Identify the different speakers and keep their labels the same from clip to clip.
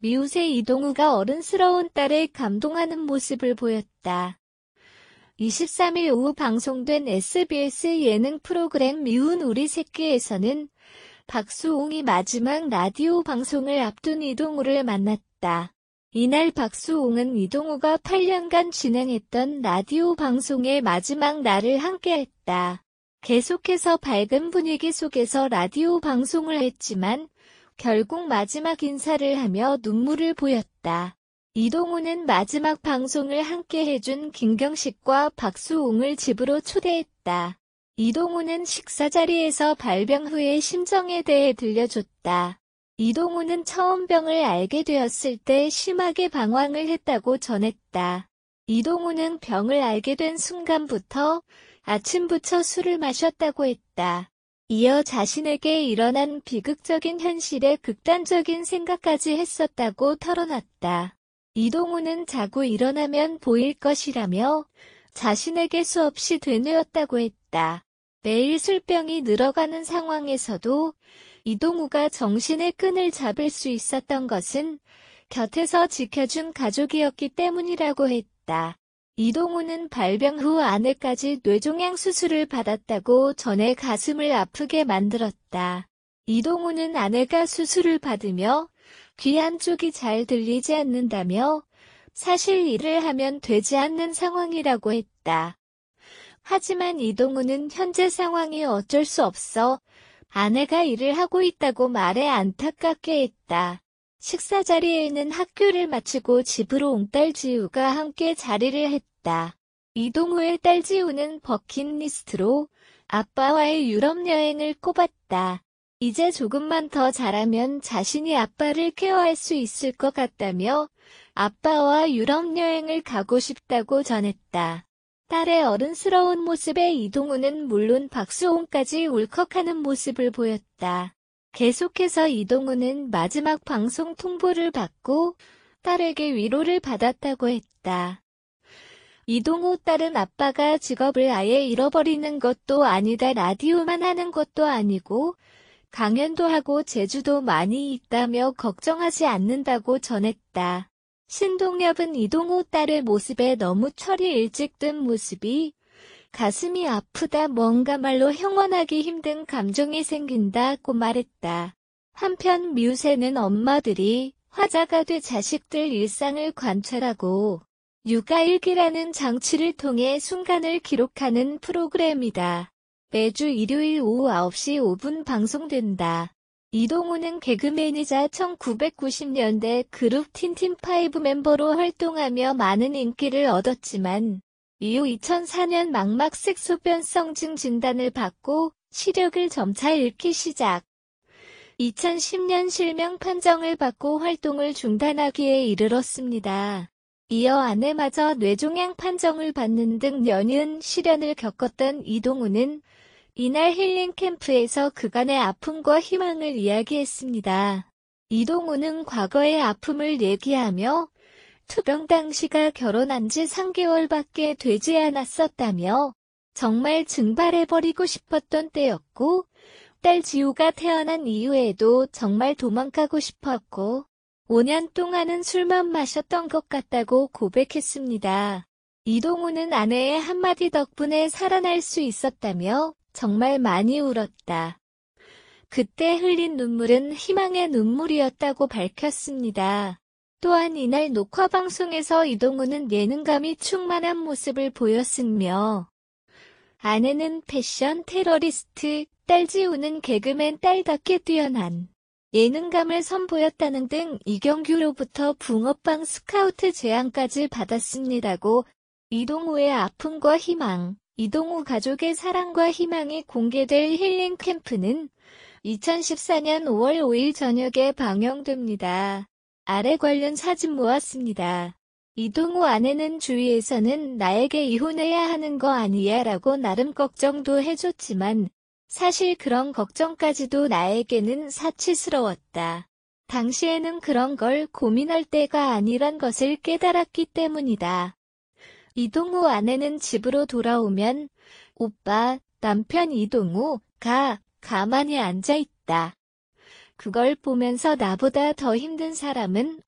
Speaker 1: 미우새 이동우가 어른스러운 딸을 감동하는 모습을 보였다. 23일 오후 방송된 SBS 예능 프로그램 미운 우리 새끼에서는 박수홍이 마지막 라디오 방송을 앞둔 이동우를 만났다. 이날 박수홍은 이동우가 8년간 진행했던 라디오 방송의 마지막 날을 함께했다. 계속해서 밝은 분위기 속에서 라디오 방송을 했지만 결국 마지막 인사를 하며 눈물을 보였다. 이동우는 마지막 방송을 함께 해준 김경식과 박수웅을 집으로 초대했다. 이동우는 식사 자리에서 발병 후의 심정에 대해 들려줬다. 이동우는 처음 병을 알게 되었을 때 심하게 방황을 했다고 전했다. 이동우는 병을 알게 된 순간부터 아침부터 술을 마셨다고 했다. 이어 자신에게 일어난 비극적인 현실에 극단적인 생각까지 했었다고 털어놨다. 이동우는 자고 일어나면 보일 것이라며 자신에게 수없이 되뇌었다고 했다. 매일 술병이 늘어가는 상황에서도 이동우가 정신의 끈을 잡을 수 있었던 것은 곁에서 지켜준 가족이었기 때문이라고 했다. 이동우는 발병 후 아내까지 뇌종양 수술을 받았다고 전해 가슴을 아프게 만들었다. 이동우는 아내가 수술을 받으며 귀 한쪽이 잘 들리지 않는다며 사실 일을 하면 되지 않는 상황이라고 했다. 하지만 이동우는 현재 상황이 어쩔 수 없어 아내가 일을 하고 있다고 말해 안타깝게 했다. 식사 자리에는 학교를 마치고 집으로 온 딸지우가 함께 자리를 했다. 이동우의 딸지우는 버킷리스트로 아빠와의 유럽 여행을 꼽았다. 이제 조금만 더자라면 자신이 아빠를 케어할 수 있을 것 같다며 아빠와 유럽 여행을 가고 싶다고 전했다. 딸의 어른스러운 모습에 이동우는 물론 박수홍까지 울컥하는 모습을 보였다. 계속해서 이동우는 마지막 방송 통보를 받고 딸에게 위로를 받았다고 했다. 이동우 딸은 아빠가 직업을 아예 잃어버리는 것도 아니다 라디오만 하는 것도 아니고 강연도 하고 제주도 많이 있다며 걱정하지 않는다고 전했다. 신동엽은 이동우 딸의 모습에 너무 철이 일찍 든 모습이 가슴이 아프다 뭔가 말로 형언하기 힘든 감정이 생긴다고 말했다. 한편 뮤세는 엄마들이 화자가 돼 자식들 일상을 관찰하고 육아일기라는 장치를 통해 순간을 기록하는 프로그램이다. 매주 일요일 오후 9시 5분 방송된다. 이동우는 개그맨이자 1990년대 그룹 틴틴5 멤버로 활동하며 많은 인기를 얻었지만 이후 2004년 망막 색소변성증 진단을 받고 시력을 점차 잃기 시작. 2010년 실명 판정을 받고 활동을 중단하기에 이르렀습니다. 이어 아내마저 뇌종양 판정을 받는 등연인은 시련을 겪었던 이동우는 이날 힐링 캠프에서 그간의 아픔과 희망을 이야기했습니다. 이동우는 과거의 아픔을 얘기하며 투병 당시가 결혼한 지 3개월밖에 되지 않았었다며 정말 증발해버리고 싶었던 때였고 딸 지우가 태어난 이후에도 정말 도망가고 싶었고 5년 동안은 술만 마셨던 것 같다고 고백했습니다. 이동우는 아내의 한마디 덕분에 살아날 수 있었다며 정말 많이 울었다. 그때 흘린 눈물은 희망의 눈물이었다고 밝혔습니다. 또한 이날 녹화 방송에서 이동우는 예능감이 충만한 모습을 보였으며 아내는 패션 테러리스트, 딸지우는 개그맨 딸답게 뛰어난 예능감을 선보였다는 등 이경규로부터 붕어빵 스카우트 제안까지 받았습니다고 이동우의 아픔과 희망, 이동우 가족의 사랑과 희망이 공개될 힐링 캠프는 2014년 5월 5일 저녁에 방영됩니다. 아래 관련 사진 모았습니다. 이동우 아내는 주위에서는 나에게 이혼해야 하는 거 아니야 라고 나름 걱정도 해줬지만 사실 그런 걱정까지도 나에게는 사치스러웠다. 당시에는 그런 걸 고민할 때가 아니란 것을 깨달았기 때문이다. 이동우 아내는 집으로 돌아오면 오빠, 남편 이동우, 가, 가만히 앉아있다. 그걸 보면서 나보다 더 힘든 사람은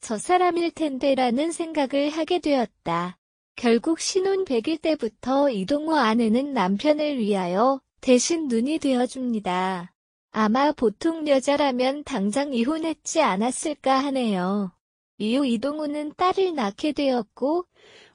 Speaker 1: 저 사람일 텐데라는 생각을 하게 되었다. 결국 신혼 100일 때부터 이동호 아내는 남편을 위하여 대신 눈이 되어줍니다. 아마 보통 여자라면 당장 이혼했지 않았을까 하네요. 이후 이동우는 딸을 낳게 되었고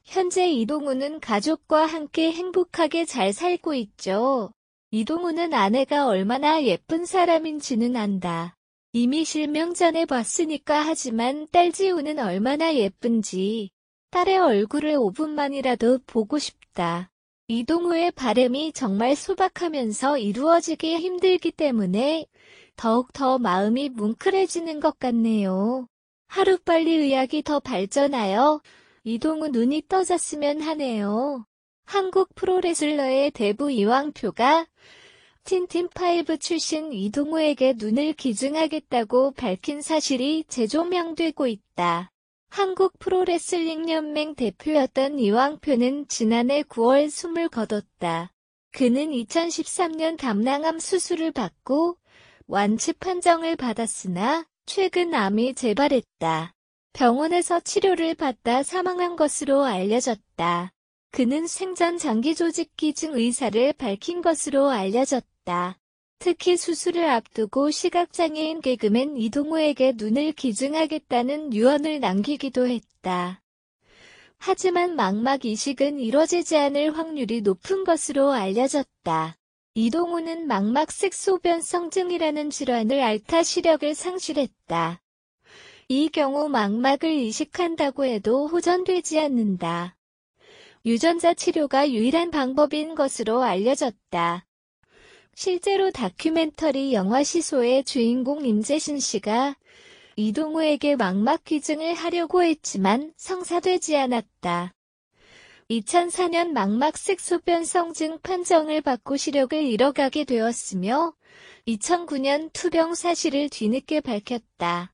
Speaker 1: 현재 이동우는 가족과 함께 행복하게 잘 살고 있죠. 이동우는 아내가 얼마나 예쁜 사람인지는 안다. 이미 실명 전에 봤으니까 하지만 딸지우는 얼마나 예쁜지 딸의 얼굴을 5분만이라도 보고 싶다. 이동우의 바램이 정말 소박하면서 이루어지기 힘들기 때문에 더욱더 마음이 뭉클해지는 것 같네요. 하루빨리 의학이 더 발전하여 이동우 눈이 떠졌으면 하네요. 한국 프로레슬러의 대부 이왕표가 틴틴5 출신 이동호에게 눈을 기증하겠다고 밝힌 사실이 재조명되고 있다. 한국 프로레슬링연맹 대표였던 이왕표는 지난해 9월 숨을 거뒀다. 그는 2013년 담낭암 수술을 받고 완치 판정을 받았으나 최근 암이 재발했다. 병원에서 치료를 받다 사망한 것으로 알려졌다. 그는 생전 장기조직기증 의사를 밝힌 것으로 알려졌다. 특히 수술을 앞두고 시각장애인 개그맨 이동호에게 눈을 기증하겠다는 유언을 남기기도 했다. 하지만 망막 이식은 이뤄지지 않을 확률이 높은 것으로 알려졌다. 이동호는 망막 색소변성증이라는 질환을 앓다 시력을 상실했다. 이 경우 망막을 이식한다고 해도 호전되지 않는다. 유전자 치료가 유일한 방법인 것으로 알려졌다. 실제로 다큐멘터리 영화 시소의 주인공 임재신 씨가 이동우에게 망막 귀증을 하려고 했지만 성사되지 않았다. 2004년 망막 색소변성증 판정을 받고 시력을 잃어가게 되었으며 2009년 투병 사실을 뒤늦게 밝혔다.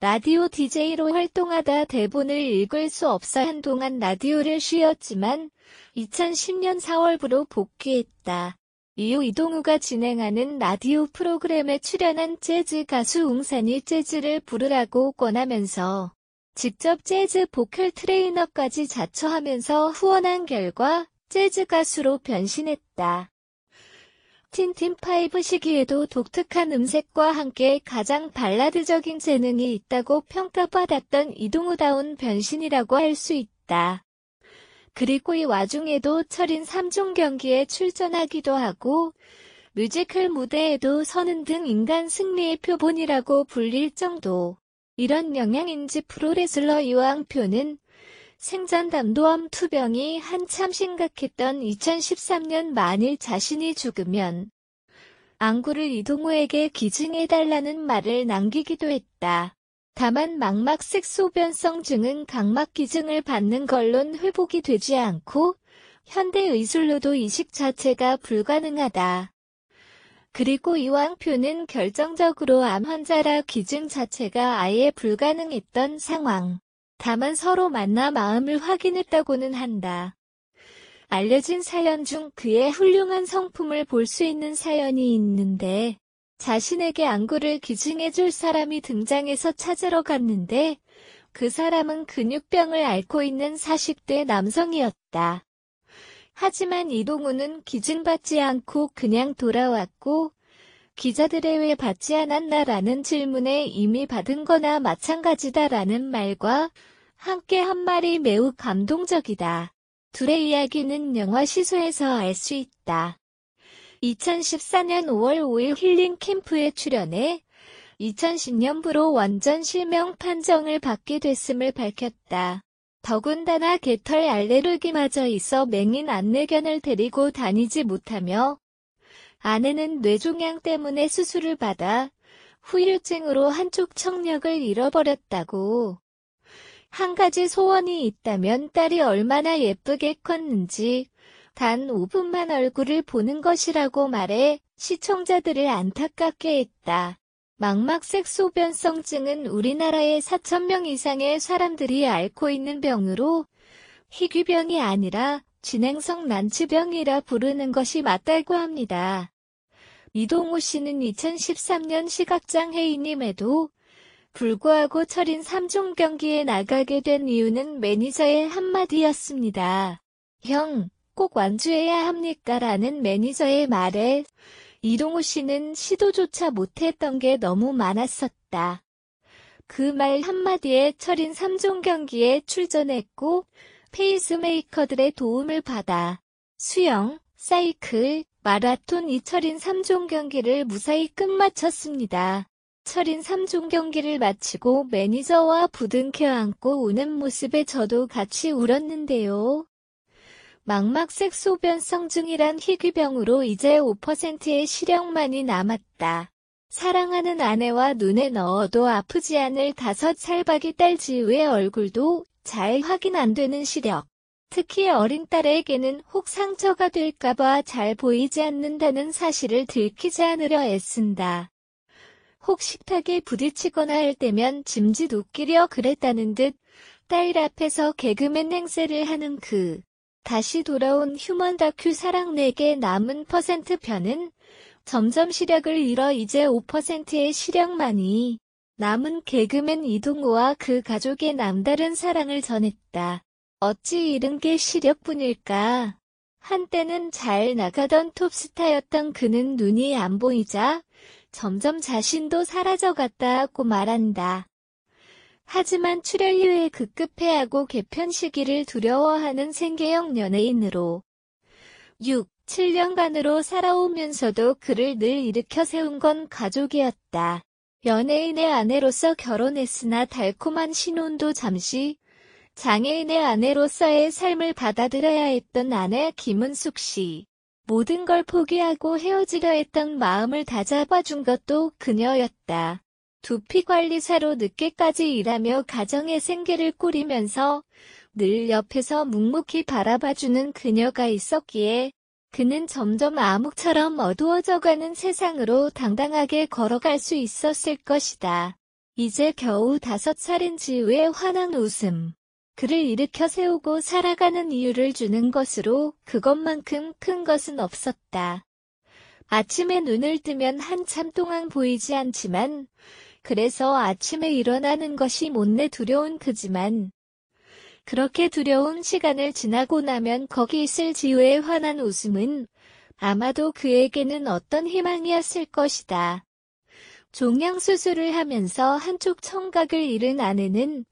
Speaker 1: 라디오 DJ로 활동하다 대본을 읽을 수 없어 한동안 라디오를 쉬었지만 2010년 4월부로 복귀했다. 이후 이동우가 진행하는 라디오 프로그램에 출연한 재즈 가수 웅산이 재즈를 부르라고 권하면서 직접 재즈 보컬 트레이너까지 자처하면서 후원한 결과 재즈 가수로 변신했다. 틴틴5 시기에도 독특한 음색과 함께 가장 발라드적인 재능이 있다고 평가받았던 이동우다운 변신이라고 할 수 있다. 그리고 이 와중에도 철인 3종 경기에 출전하기도 하고 뮤지컬 무대에도 서는 등 인간 승리의 표본이라고 불릴 정도. 이런 영향인지 프로레슬러 이왕표는 생전담도암 투병이 한참 심각했던 2013년 만일 자신이 죽으면 안구를 이동호에게 기증해달라는 말을 남기기도 했다. 다만 망막색 소변성증은 각막 기증을 받는 걸론 회복이 되지 않고 현대 의술로도 이식 자체가 불가능하다. 그리고 이왕표는 결정적으로 암 환자라 기증 자체가 아예 불가능했던 상황. 다만 서로 만나 마음을 확인했다고는 한다. 알려진 사연 중 그의 훌륭한 성품을 볼 수 있는 사연이 있는데 자신에게 안구를 기증해줄 사람이 등장해서 찾으러 갔는데 그 사람은 근육병을 앓고 있는 40대 남성이었다. 하지만 이동우는 기증받지 않고 그냥 돌아왔고 기자들의 왜 받지 않았나라는 질문에 이미 받은 거나 마찬가지다라는 말과 함께 한 말이 매우 감동적이다. 둘의 이야기는 영화 시소에서 알 수 있다. 2014년 5월 5일 힐링 캠프에 출연해 2010년부로 완전 실명 판정을 받게 됐음을 밝혔다. 더군다나 개털 알레르기마저 있어 맹인 안내견을 데리고 다니지 못하며 아내는 뇌종양 때문에 수술을 받아 후유증으로 한쪽 청력을 잃어버렸다고. 한 가지 소원이 있다면 딸이 얼마나 예쁘게 컸는지 단 5분만 얼굴을 보는 것이라고 말해 시청자들을 안타깝게 했다. 망막색 소변성증은 우리나라의 4천명 이상의 사람들이 앓고 있는 병으로 희귀병이 아니라 진행성 난치병이라 부르는 것이 맞다고 합니다. 이동우 씨는 2013년 시각장애인임에도 불구하고 철인 3종 경기에 나가게 된 이유는 매니저의 한마디였습니다. 형, 꼭 완주해야 합니까? 라는 매니저의 말에 이동우 씨는 시도조차 못했던 게 너무 많았었다. 그 말 한마디에 철인 3종 경기에 출전했고 페이스메이커들의 도움을 받아 수영, 사이클, 마라톤 이철인 3종 경기를 무사히 끝마쳤습니다. 철인 3종 경기를 마치고 매니저와 부둥 켜안고 우는 모습에 저도 같이 울었는데요. 망막색 소변성 중이란 희귀병으로 이제 5%의 시력만이 남았다. 사랑하는 아내와 눈에 넣어도 아프지 않을 다섯 살박이 딸 지우의 얼굴도 잘 확인 안 되는 시력. 특히 어린 딸에게는 혹 상처가 될까봐 잘 보이지 않는다는 사실을 들키지 않으려 애쓴다. 혹 식탁에 부딪히거나 할 때면 짐짓 웃기려 그랬다는 듯 딸 앞에서 개그맨 행세를 하는 그 다시 돌아온 휴먼 다큐 사랑 내게 남은 퍼센트 편은 점점 시력을 잃어 이제 5%의 시력만이 남은 개그맨 이동호와 그 가족의 남다른 사랑을 전했다. 어찌 이른 게 시력뿐일까. 한때는 잘 나가던 톱스타였던 그는 눈이 안 보이자 점점 자신도 사라져갔다고 말한다. 하지만 출혈류의 급급해하고 개편 시기를 두려워하는 생계형 연예인으로 6, 7년간으로 살아오면서도 그를 늘 일으켜 세운 건 가족이었다. 연예인의 아내로서 결혼했으나 달콤한 신혼도 잠시 장애인의 아내로서의 삶을 받아들여야 했던 아내 김은숙 씨. 모든 걸 포기하고 헤어지려 했던 마음을 다 잡아준 것도 그녀였다. 두피관리사로 늦게까지 일하며 가정의 생계를 꾸리면서 늘 옆에서 묵묵히 바라봐주는 그녀가 있었기에 그는 점점 암흑처럼 어두워져가는 세상으로 당당하게 걸어갈 수 있었을 것이다. 이제 겨우 다섯 살인 지우의 환한 웃음. 그를 일으켜 세우고 살아가는 이유를 주는 것으로 그것만큼 큰 것은 없었다. 아침에 눈을 뜨면 한참 동안 보이지 않지만 그래서 아침에 일어나는 것이 못내 두려운 그지만 그렇게 두려운 시간을 지나고 나면 거기 있을 지우의 환한 웃음은 아마도 그에게는 어떤 희망이었을 것이다. 종양 수술을 하면서 한쪽 청각을 잃은 아내는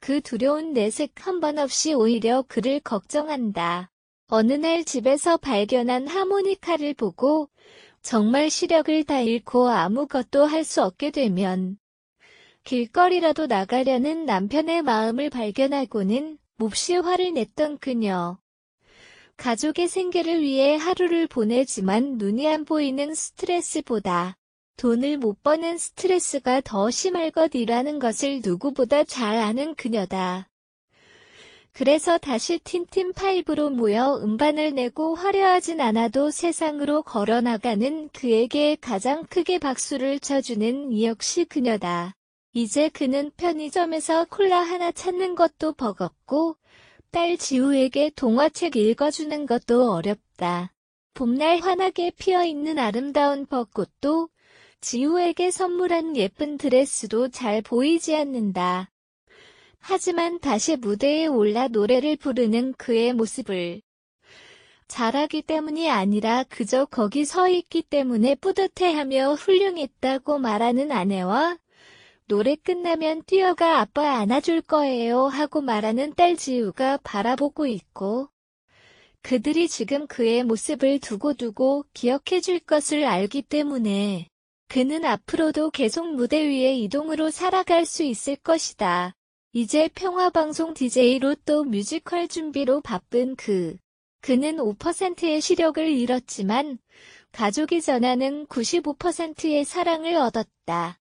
Speaker 1: 그 두려운 내색 한 번 없이 오히려 그를 걱정한다. 어느 날 집에서 발견한 하모니카를 보고 정말 시력을 다 잃고 아무것도 할 수 없게 되면 길거리라도 나가려는 남편의 마음을 발견하고는 몹시 화를 냈던 그녀. 가족의 생계를 위해 하루를 보내지만 눈이 안 보이는 스트레스보다 돈을 못 버는 스트레스가 더 심할 것이라는 것을 누구보다 잘 아는 그녀다. 그래서 다시 틴틴파이브로 모여 음반을 내고 화려하진 않아도 세상으로 걸어나가는 그에게 가장 크게 박수를 쳐주는 이 역시 그녀다. 이제 그는 편의점에서 콜라 하나 찾는 것도 버겁고 딸 지우에게 동화책 읽어주는 것도 어렵다. 봄날 환하게 피어있는 아름다운 벚꽃도 지우에게 선물한 예쁜 드레스도 잘 보이지 않는다. 하지만 다시 무대에 올라 노래를 부르는 그의 모습을 잘하기 때문이 아니라 그저 거기 서 있기 때문에 뿌듯해하며 훌륭했다고 말하는 아내와 노래 끝나면 뛰어가 아빠 안아줄 거예요 하고 말하는 딸 지우가 바라보고 있고 그들이 지금 그의 모습을 두고두고 기억해줄 것을 알기 때문에 그는 앞으로도 계속 무대 위의 이동으로 살아갈 수 있을 것이다. 이제 평화방송 DJ로 또 뮤지컬 준비로 바쁜 그. 그는 5%의 시력을 잃었지만 가족이 전하는 95%의 사랑을 얻었다.